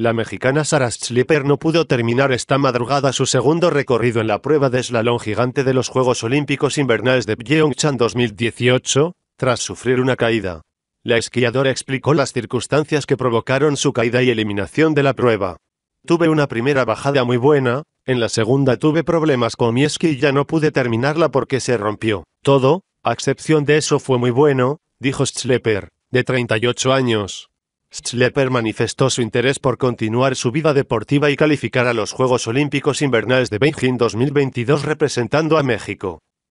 La mexicana Sara Schlepper no pudo terminar esta madrugada su segundo recorrido en la prueba de slalom gigante de los Juegos Olímpicos Invernales de Pyeongchang 2018, tras sufrir una caída. La esquiadora explicó las circunstancias que provocaron su caída y eliminación de la prueba. Tuve una primera bajada muy buena, en la segunda tuve problemas con mi esquí y ya no pude terminarla porque se rompió. Todo, a excepción de eso fue muy bueno, dijo Schlepper, de 38 años. Schlepper manifestó su interés por continuar su vida deportiva y calificar a los Juegos Olímpicos Invernales de Beijing 2022 representando a México.